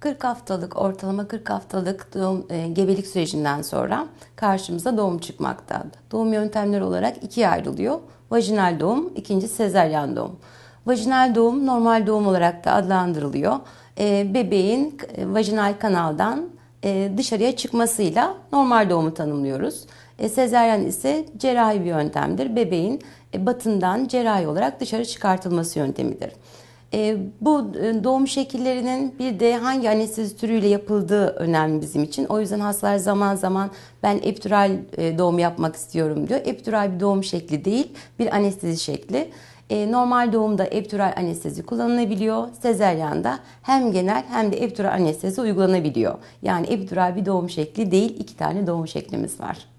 40 haftalık ortalama 40 haftalık doğum, e, gebelik sürecinden sonra karşımıza doğum çıkmakta. Doğum yöntemleri olarak ikiye ayrılıyor. Vajinal doğum, ikinci sezeryan doğum. Vajinal doğum normal doğum olarak da adlandırılıyor. E, bebeğin e, vajinal kanaldan e, dışarıya çıkmasıyla normal doğumu tanımlıyoruz. E, sezeryan ise cerrahi bir yöntemdir. Bebeğin e, batından cerrahi olarak dışarı çıkartılması yöntemidir. Ee, e, bu doğum şekillerinin bir de hangi anestezi türüyle yapıldığı önemli bizim için. O yüzden hastalar zaman zaman ben epidural e, doğum yapmak istiyorum diyor. Epidural bir doğum şekli değil, bir anestezi şekli. E, normal doğumda epidural anestezi kullanılabiliyor. Sezeryanda hem genel hem de epidural anestezi uygulanabiliyor. Yani epidural bir doğum şekli değil, iki tane doğum şeklimiz var.